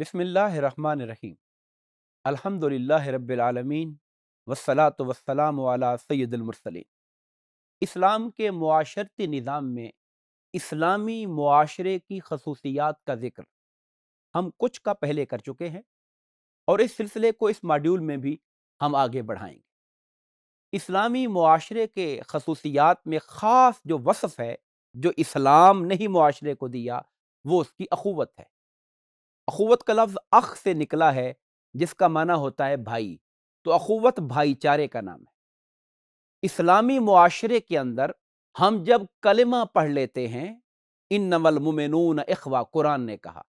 बसमीम अलहमदिल्ला रबालमीन वसलात वसलाम सैदुलमरसलिन इस्लाम के माशरती निज़ाम में इस्लामी माशरे की खसूसियात का जिक्र हम कुछ का पहले कर चुके हैं और इस सिलसिले को इस मॉड्यूल में भी हम आगे बढ़ाएंगे इस्लामी माशरे के खसूसियात में ख़ास जो वसफ़ है जो इस्लाम ने ही माशरे को दिया वो उसकी अखूवत है अखुवत का लफ्ज़ अख से निकला है जिसका माना होता है भाई तो अखुवत भाईचारे का नाम है इस्लामी मुआशरे के अंदर हम जब कलमा पढ़ लेते हैं इन नवलमुमिन अखवा कुरान ने कहा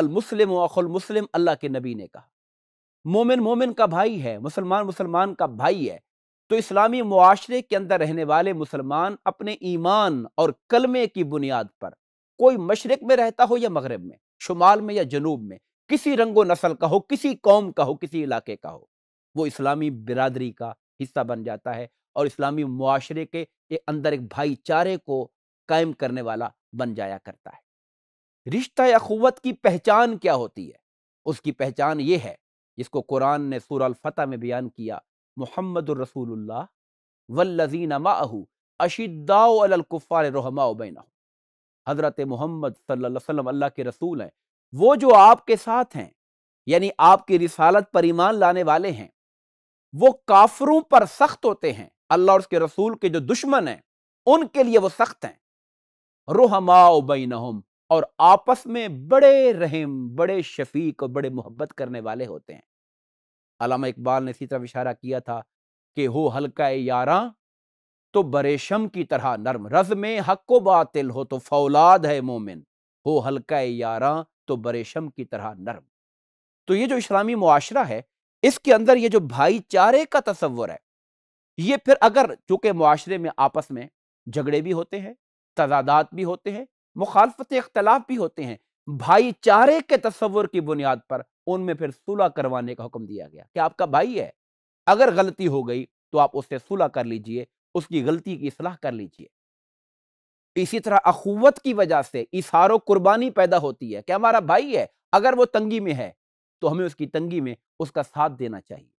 अलमुस्लिम अखुलमुस्लिम अल्लाह के नबी ने कहा मोमिन मोमिन का भाई है मुसलमान मुसलमान का भाई है तो इस्लामी मुआशरे के अंदर रहने वाले मुसलमान अपने ईमान और कलमे की बुनियाद पर कोई मशरक में रहता हो या मगरब में शुमाल में या जनूब में किसी रंगो नस्ल का हो किसी कौम का हो किसी इलाके का हो वो इस्लामी बिरादरी का हिस्सा बन जाता है और इस्लामी माशरे के एक अंदर एक भाईचारे को कायम करने वाला बन जाया करता है रिश्ता या अखुवत की पहचान क्या होती है उसकी पहचान ये है जिसको कुरान ने सूर फ़तह में बयान किया मोहम्मद रसूलुल्लाह वल्लजीन माहू अशिद्दाफ़ार रहमा बैना हज़रत मोहम्मद वसल्लम अल्लाह के रसूल हैं वो जो आपके साथ हैं यानी आपकी रिसालत पर ईमान लाने वाले हैं वो काफरों पर सख्त होते हैं अल्लाह और उसके रसूल के जो दुश्मन हैं उनके लिए वो सख्त हैं रोहमाओ नहम और आपस में बड़े रहम बड़े शफीक और बड़े मोहब्बत करने वाले होते हैं अलामा इकबाल ने इसी तरह इशारा किया था कि हो हल्का यारा तो बरेशम की तरह नर्म रज में हक को बातिल हो तो फौलाद है मोमिन हो हल्का यारा तो बरेशम की तरह नर्म तो ये जो इस्लामी मुआशरा है इसके अंदर ये जो भाईचारे का तस्वर है ये फिर अगर चूंकि मुआरे में आपस में झगड़े भी होते हैं तजादात भी होते हैं मुखालफत अख्तलाफ भी होते हैं भाईचारे के तस्वर की बुनियाद पर उनमें फिर सुलह करवाने का हुक्म दिया गया कि आपका भाई है अगर गलती हो गई तो आप उससे सुलह कर लीजिए उसकी गलती की सलाह कर लीजिए इसी तरह अखुवत की वजह से इशारों कुर्बानी पैदा होती है कि हमारा भाई है अगर वो तंगी में है तो हमें उसकी तंगी में उसका साथ देना चाहिए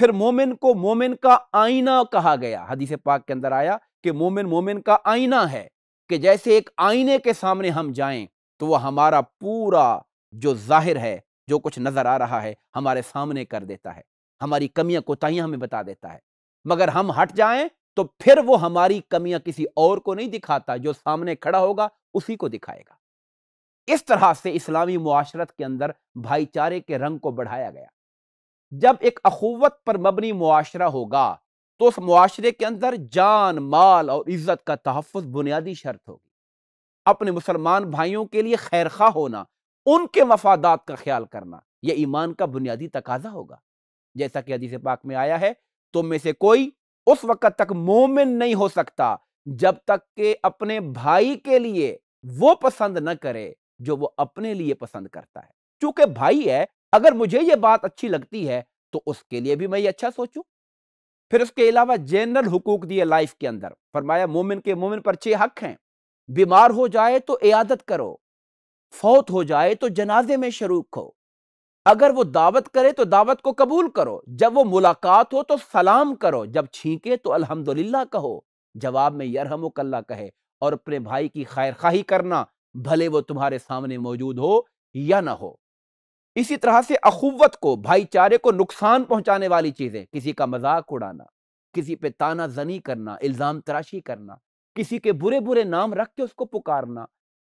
फिर मोमिन को मोमिन का आईना कहा गया हदीसे पाक के अंदर आया कि मोमिन मोमिन का आईना है कि जैसे एक आईने के सामने हम जाएं तो वह हमारा पूरा जो जाहिर है जो कुछ नजर आ रहा है हमारे सामने कर देता है हमारी कमियां कोताहियां हमें बता देता है मगर हम हट जाएं तो फिर वो हमारी कमियां किसी और को नहीं दिखाता जो सामने खड़ा होगा उसी को दिखाएगा इस तरह से इस्लामी मुआशरत के अंदर भाईचारे के रंग को बढ़ाया गया जब एक अखुवत पर मबनी मुआशरा होगा तो उस मुआशरे के अंदर जान माल और इज्जत का तहफ़ बुनियादी शर्त होगी अपने मुसलमान भाइयों के लिए खैर खा होना उनके मफादात का ख्याल करना यह ईमान का बुनियादी तकाजा होगा जैसा कि हदीस पाक में आया है तुम में से कोई उस वक्त तक मोमिन नहीं हो सकता जब तक के अपने भाई के लिए वो पसंद न करे जो वो अपने लिए पसंद करता है चूंकि भाई है अगर मुझे ये बात अच्छी लगती है तो उसके लिए भी मैं ये अच्छा सोचूं फिर उसके अलावा जनरल हुकूक दिए लाइफ के अंदर फरमाया मोमिन के मोमिन पर छह हक हैं बीमार हो जाए तो इयादत करो फौत हो जाए तो जनाजे में शरूक हो अगर वो दावत करे तो दावत को कबूल करो जब वो मुलाकात हो तो सलाम करो जब छींके तो अल्हम्दुलिल्लाह कहो जवाब में यरहम कल्ला कहे और अपने भाई की खैर खाही करना भले वो तुम्हारे सामने मौजूद हो या ना हो इसी तरह से अखुवत को भाईचारे को नुकसान पहुंचाने वाली चीज़ें किसी का मजाक उड़ाना किसी पे ताना जनी करना इल्ज़ाम तराशी करना किसी के बुरे बुरे नाम रख के उसको पुकारना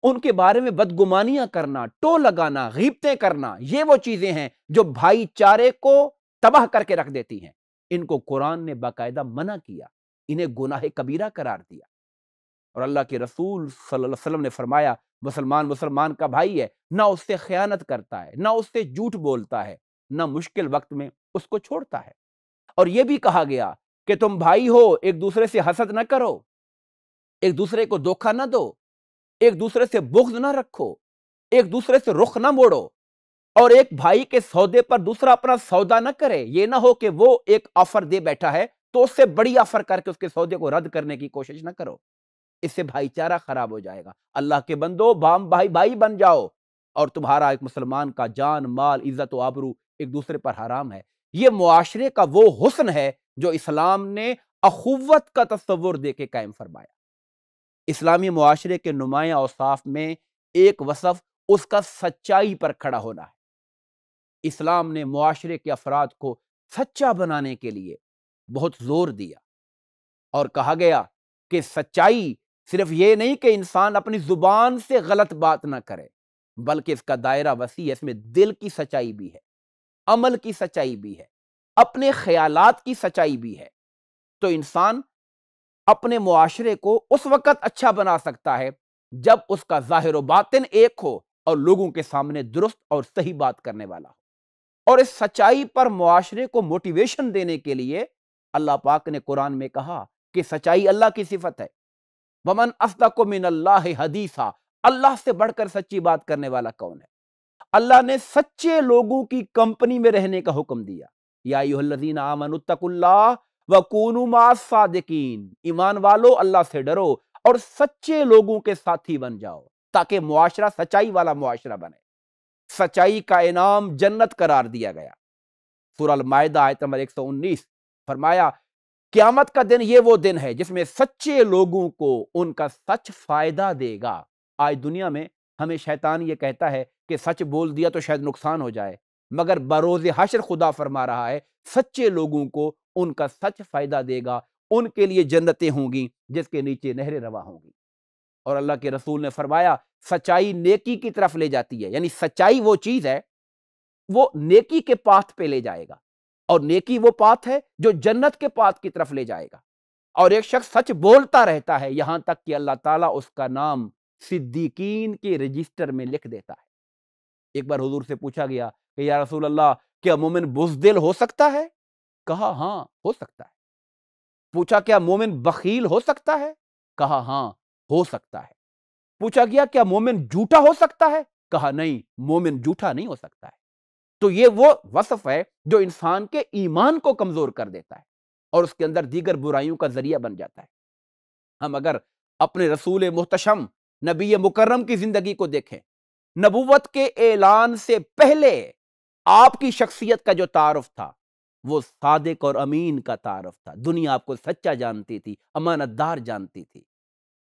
उनके बारे में बदगुमानियां करना टो लगाना गीबतें करना ये वो चीजें हैं जो भाईचारे को तबाह करके रख देती हैं इनको कुरान ने बाकायदा मना किया इन्हें गुनाह कबीरा करार दिया और अल्लाह के रसूल सल्लल्लाहु अलैहि वसल्लम ने फरमाया मुसलमान मुसलमान का भाई है ना उससे खयानत करता है ना उससे झूठ बोलता है ना मुश्किल वक्त में उसको छोड़ता है और यह भी कहा गया कि तुम भाई हो एक दूसरे से हसद ना करो एक दूसरे को धोखा ना दो एक दूसरे से बुग्ज ना रखो एक दूसरे से रुख ना मोड़ो और एक भाई के सौदे पर दूसरा अपना सौदा ना करे ये ना हो कि वो एक ऑफर दे बैठा है तो उससे बड़ी ऑफर करके उसके सौदे को रद्द करने की कोशिश ना करो इससे भाईचारा खराब हो जाएगा अल्लाह के बंदो बाम भाई भाई बन जाओ और तुम्हारा एक मुसलमान का जान माल इज्जत आबरू एक दूसरे पर हराम है ये मुआशरे का वो हुसन है जो इस्लाम ने अखुवत का तस्वुर दे के कायम फरमाया इस्लामी माशरे के नुमाया औसाफ में एक वसफ़ उसका सच्चाई पर खड़ा होना है इस्लाम ने माशरे के अफराद को सच्चा बनाने के लिए बहुत जोर दिया और कहा गया कि सच्चाई सिर्फ ये नहीं कि इंसान अपनी ज़ुबान से गलत बात ना करे बल्कि इसका दायरा वसी है इसमें दिल की सच्चाई भी है अमल की सच्चाई भी है अपने ख्यालात की सच्चाई भी है तो इंसान अपने मुआशरे को उस वक़्त अच्छा बना सकता है जब उसका ज़ाहिर बातिन एक हो और लोगों के सामने दुरुस्त और सही बात करने वाला हो और इस सच्चाई पर मुआशरे को मोटिवेशन देने के लिए अल्लाह पाक ने कुरान में कहा कि सच्चाई अल्लाह की सिफत है बमन असदक मिन अल्लाह हदीसा अल्लाह से बढ़कर सच्ची बात करने वाला कौन है अल्लाह ने सच्चे लोगों की कंपनी में रहने का हुक्म दिया या वकूनुमा ईमान वालो अल्लाह से डरो और सच्चे लोगों के साथी बन जाओ ताकि मुआशरा सच्चाई वाला मुआशरा बने सच्चाई का इनाम जन्नत करार दिया गया सुरल मायदा आयत नंबर 119 फरमाया क्यामत का दिन ये वो दिन है जिसमें सच्चे लोगों को उनका सच फायदा देगा आज दुनिया में हमें शैतान ये कहता है कि सच बोल दिया तो शायद नुकसान हो जाए मगर बरोज हशर खुदा फरमा रहा है सच्चे लोगों को उनका सच फ़ायदा देगा उनके लिए जन्नतें होंगी जिसके नीचे नहरें रवा होंगी और अल्लाह के रसूल ने फरमाया सच्चाई नेकी की तरफ ले जाती है यानी सच्चाई वो चीज़ है वो नेकी के पाथ पे ले जाएगा और नेकी वो पाथ है जो जन्नत के पाथ की तरफ ले जाएगा और एक शख्स सच बोलता रहता है यहां तक कि अल्लाह ताला उसका नाम सिद्दीकीन के रजिस्टर में लिख देता है एक बार हुजूर से पूछा गया कि या रसूल अल्लाह क्या मोमिन बुजदिल हो सकता है कहा हां हो सकता है पूछा क्या मोमिन बखील हो सकता है कहा हां हो सकता है पूछा गया क्या मोमिन झूठा हो सकता है कहा नहीं मोमिन झूठा नहीं हो सकता है तो ये वो वसफ है जो इंसान के ईमान को कमजोर कर देता है और उसके अंदर दीगर बुराइयों का जरिया बन जाता है हम अगर अपने रसूल मोहतशम नबी मुकर्रम की जिंदगी को देखें नबूवत के ऐलान से पहले आपकी शख्सियत का जो तारफ था वो सादिक और अमीन का तारफ था दुनिया आपको सच्चा जानती थी अमानतदार जानती थी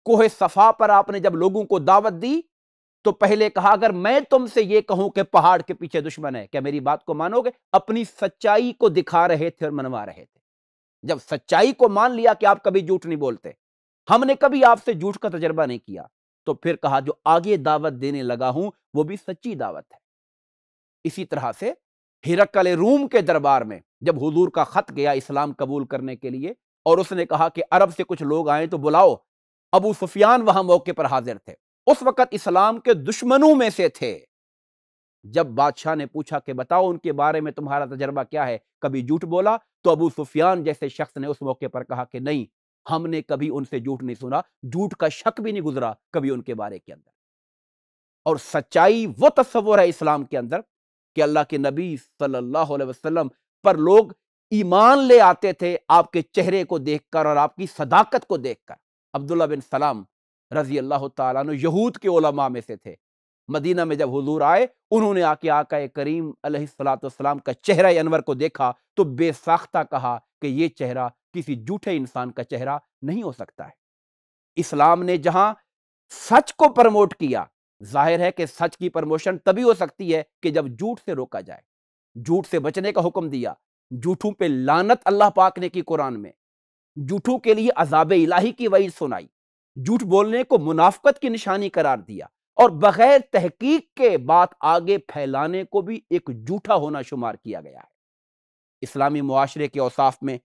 कोहे सफा पर आपने जब लोगों को दावत दी तो पहले कहा अगर मैं तुमसे ये कहूं कि पहाड़ के पीछे दुश्मन है क्या मेरी बात को मानोगे अपनी सच्चाई को दिखा रहे थे और मनवा रहे थे जब सच्चाई को मान लिया कि आप कभी झूठ नहीं बोलते हमने कभी आपसे झूठ का तजर्बा नहीं किया तो फिर कहा जो आगे दावत देने लगा हूं वो भी सच्ची दावत है इसी तरह से हिरकल रूम के दरबार में जब हुजूर का ख़त गया इस्लाम कबूल करने के लिए और उसने कहा कि अरब से कुछ लोग आए तो बुलाओ अबू सुफियान वहां मौके पर हाजिर थे उस वक़्त इस्लाम के दुश्मनों में से थे जब बादशाह ने पूछा कि बताओ उनके बारे में तुम्हारा तजर्बा क्या है कभी झूठ बोला तो अबू सुफियान जैसे शख्स ने उस मौके पर कहा कि नहीं हमने कभी उनसे झूठ नहीं सुना झूठ का शक भी नहीं गुजरा कभी उनके बारे के अंदर और सच्चाई वो तस्वर है इस्लाम के अंदर कि अल्लाह के नबी सल्लल्लाहु अलैहि वसल्लम पर लोग ईमान ले आते थे आपके चेहरे को देखकर और आपकी सदाकत को देखकर अब्दुल्ला बिन सलाम रजी अल्लाह तहूद के ओलमा में से थे मदीना में जब हुजूर आए उन्होंने आके आका करीम सलाम का चेहरा अनवर को देखा तो बेसाख्ता कहा कि ये चेहरा किसी झूठे इंसान का चेहरा नहीं हो सकता है इस्लाम ने जहां सच को प्रमोट किया जाहिर है कि सच की प्रमोशन तभी हो सकती है कि जब झूठ से रोका जाए झूठ से बचने का हुक्म दिया झूठों पे लानत अल्लाह पाक ने की कुरान में झूठों के लिए अजाब इलाही की वही सुनाई झूठ बोलने को मुनाफ्त की निशानी करार दिया और बगैर तहकीक के बात आगे फैलाने को भी एक झूठा होना शुमार किया गया है इस्लामी मुआरे के औसाफ में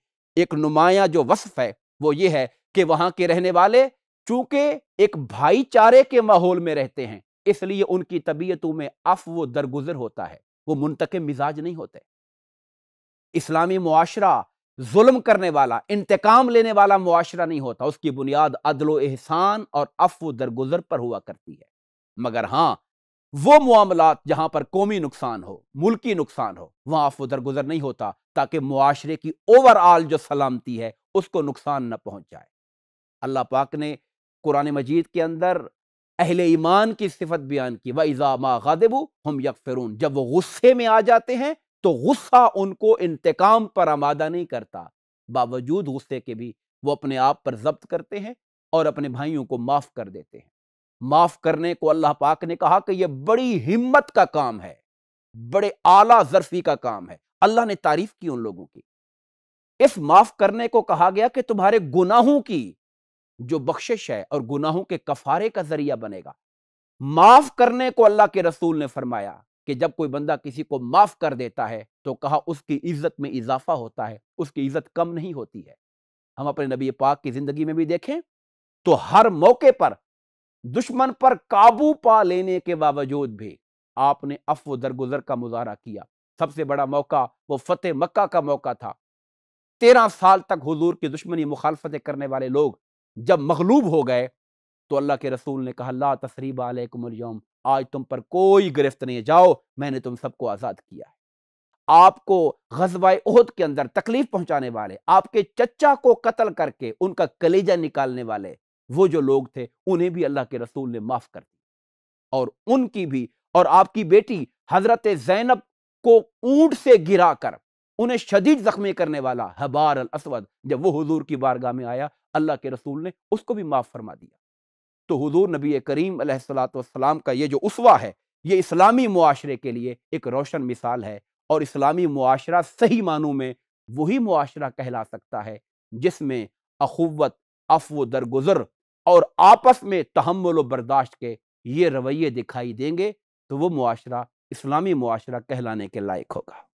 एक नुमाया जो वसफ है वो ये है कि वहां के रहने वाले चूंकि एक भाईचारे के माहौल में रहते हैं इसलिए उनकी तबीयतों में अफ वो दरगुजर होता है वो मुंतकम मिजाज नहीं होते इस्लामी मुआशरा जुल्म करने वाला इंतकाम लेने वाला मुआशरा नहीं होता उसकी बुनियाद अदलो एहसान और अफ दरगुजर पर हुआ करती है मगर हाँ वो मामला जहां पर कौमी नुकसान हो मुल्की नुकसान हो वहां अफ दरगुजर नहीं होता ताकि मुआशरे की ओवरऑल जो सलामती है उसको नुकसान न पहुंच जाए अल्लाह पाक ने कुरान मजीद के अंदर अहल ईमान की सिफत बयान की व इज़ामा गादेबू हम यकफरून जब वो गुस्से में आ जाते हैं तो गुस्सा उनको इंतकाम पर आमादा नहीं करता बावजूद गुस्से के भी वो अपने आप पर जब्त करते हैं और अपने भाइयों को माफ़ कर देते हैं माफ़ करने को अल्लाह पाक ने कहा कि यह बड़ी हिम्मत का काम है बड़े आला जरफी का काम है अल्लाह ने तारीफ की उन लोगों की इस माफ़ करने को कहा गया कि तुम्हारे गुनाहों की जो बख्शिश है और गुनाहों के कफारे का जरिया बनेगा माफ करने को अल्लाह के रसूल ने फरमाया कि जब कोई बंदा किसी को माफ कर देता है तो कहा उसकी इज्जत में इजाफा होता है उसकी इज्जत कम नहीं होती है हम अपने नबी पाक की जिंदगी में भी देखें तो हर मौके पर दुश्मन पर काबू पा लेने के बावजूद भी आपने अफ दरगुजर का मुजाहरा किया सबसे बड़ा मौका वो फतेह मक्का का मौका था तेरह साल तक हजूर की दुश्मनी मुखालफतें करने वाले लोग जब मखलूब हो गए तो अल्लाह के रसूल ने कहा ला तसरीब आलकुमयम आज तुम पर कोई गिरफ्त नहीं जाओ मैंने तुम सबको आज़ाद किया है आपको गजबा उहद के अंदर तकलीफ पहुंचाने वाले आपके चचा को कत्ल करके उनका कलेजा निकालने वाले वो जो लोग थे उन्हें भी अल्लाह के रसूल ने माफ़ कर दिया और उनकी भी और आपकी बेटी हजरत जैनब को ऊंट से गिरा कर उन्हें शदीद जख्मी करने वाला हबार अल असवद जब वो हुजूर की बारगाह में आया अल्लाह के रसूल ने उसको भी माफ़ फरमा दिया तो हुजूर नबी करीम सलाम का ये जो उसवा है ये इस्लामी मुआरे के लिए एक रोशन मिसाल है और इस्लामी मुआरा सही मानों में वही मुआरा कहला सकता है जिसमें अखुवत अफ दरगुजर और आपस में तहमुल बर्दाश्त के ये रवैये दिखाई देंगे तो वो मुआरा इस्लामी मुआरा कहलाने के लायक होगा